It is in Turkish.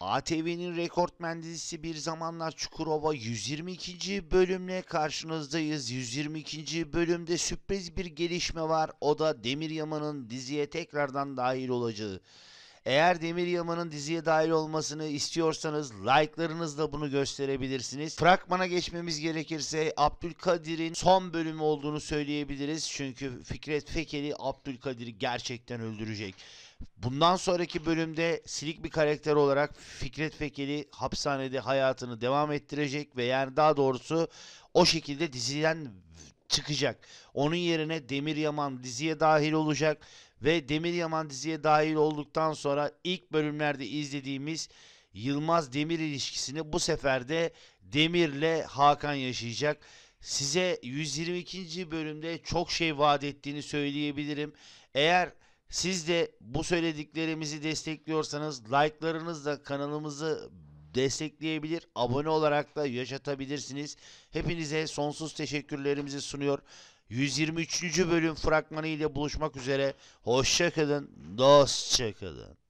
ATV'nin rekortmen dizisi Bir Zamanlar Çukurova 122. bölümle karşınızdayız. 122. bölümde sürpriz bir gelişme var. O da Demir Yaman'ın diziye tekrardan dahil olacağı. Eğer Demir Yaman'ın diziye dahil olmasını istiyorsanız like'larınızla bunu gösterebilirsiniz. Fragmana geçmemiz gerekirse Abdülkadir'in son bölümü olduğunu söyleyebiliriz. Çünkü Fikret Fekeli Abdülkadir'i gerçekten öldürecek. Bundan sonraki bölümde silik bir karakter olarak Fikret Fekeli hapishanede hayatını devam ettirecek ve yani daha doğrusu o şekilde diziden çıkacak. Onun yerine Demir Yaman diziye dahil olacak ve Demir Yaman diziye dahil olduktan sonra ilk bölümlerde izlediğimiz Yılmaz Demir ilişkisini bu sefer de Demir'le Hakan yaşayacak. Size 122. bölümde çok şey vaat ettiğini söyleyebilirim. Eğer siz de bu söylediklerimizi destekliyorsanız like'larınızla kanalımızı destekleyebilir, abone olarak da yaşatabilirsiniz. Hepinize sonsuz teşekkürlerimizi sunuyor. 123. bölüm fragmanı ile buluşmak üzere. Hoşçakalın, dostçakalın.